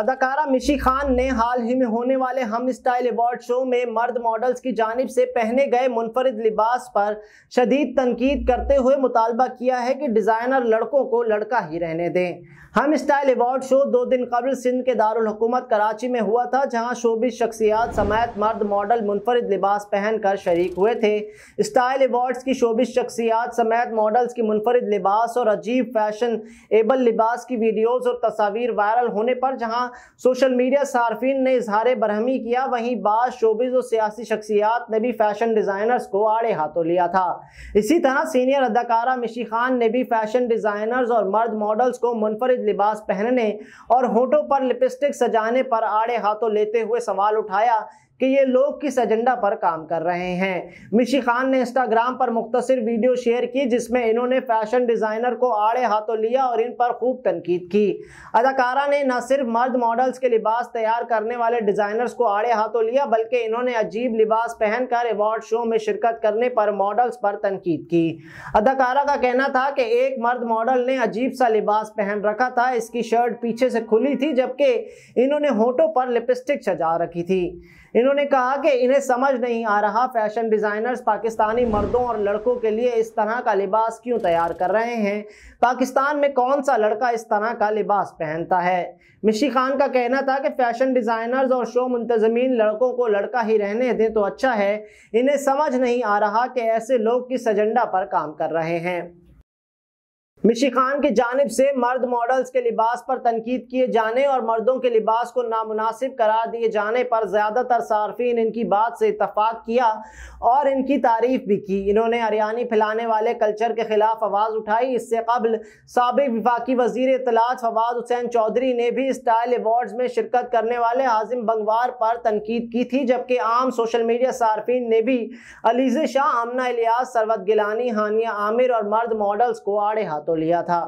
अदाकारा मिशी खान ने हाल ही में होने वाले हम स्टाइल अवार्ड शो में मर्द मॉडल्स की जानब से पहने गए मुनफरद लिबास पर शदीद तनकीद करते हुए मुतालबा किया है कि डिज़ाइनर लड़कों को लड़का ही रहने दें हम स्टाइल अवार्ड शो दो दिन कबल सिंध के दारकूमत कराची में हुआ था जहाँ शोबी शख्सियात समेत मर्द मॉडल मुनफरद लिबास पहन कर शरीक हुए थे स्टाइल अवार्ड्स की शोबी शख्सियात समेत मॉडल्स की मुनफरद लिबास और अजीब फैशन एबल लिबास की वीडियोज़ और तस्वीर वायरल होने पर जहाँ सोशल मीडिया सार्फिन ने इजहार बरहमी किया वहीं बाद शोबिज और सियासी शख्सियात ने भी फैशन डिज़ाइनर्स को आड़े हाथों लिया था इसी तरह सीनियर अदाकारा मिशी खान ने भी फैशन डिज़ाइनर्स और मर्द मॉडल्स को मुनफरद लिबास पहनने और होठों पर लिपस्टिक सजाने पर आड़े हाथों लेते हुए सवाल उठाया कि ये लोग किस एजेंडा पर काम कर रहे हैं मिशी खान ने इंस्टाग्राम पर मुख्तर वीडियो शेयर की जिसमें इन्होंने फैशन डिज़ाइनर को आड़े हाथों लिया और इन पर खूब तनकीद की अदाकारा ने न सिर्फ मर्द मॉडल्स के लिबास तैयार करने वाले डिज़ाइनर्स को आड़े हाथों लिया बल्कि इन्होंने अजीब लिबास पहनकर अवार्ड शो में शिरकत करने पर मॉडल्स पर तनकीद की अदाकारा का कहना था कि एक मर्द मॉडल ने अजीब सा लिबास पहन रखा था इसकी शर्ट पीछे से खुली थी जबकि इन्होंने होठों पर लिपस्टिक सजा रखी थी इन्होंने कहा कि इन्हें समझ नहीं आ रहा फैशन डिज़ाइनर्स पाकिस्तानी मर्दों और लड़कों के लिए इस तरह का लिबास क्यों तैयार कर रहे हैं पाकिस्तान में कौन सा लड़का इस तरह का लिबास पहनता है मिशी खान का कहना था कि फैशन डिज़ाइनर्स और शो मुंतजमीन लड़कों को लड़का ही रहने दें तो अच्छा है इन्हें समझ नहीं आ रहा कि ऐसे लोग किस एजेंडा पर काम कर रहे हैं मिशी खान की जानब से मर्द मॉडल्स के लिबास पर तनकीद किए जाने और मर्दों के लिबास को नामनासिब करार दिए जाने पर ज़्यादातर सार्फिन इनकी बात से इतफाक़ किया और इनकी तारीफ भी की इन्होंने हरियाणी फैलाने वाले कल्चर के ख़िलाफ़ आवाज़ उठाई इससे कबल सबक विफाकी वजीर इतलात फवाद हुसैन चौधरी ने भी स्टाइल अवार्ड्स में शिरकत करने वाले हाजिम बंगवार पर तनकीद की थी जबकि आम सोशल मीडिया सार्फिन ने भी अलीज़ शाह आमना इलियास सरवत गिलानी हानिया आमिर और मर्द मॉडल्स को आड़े हाथों तो लिया था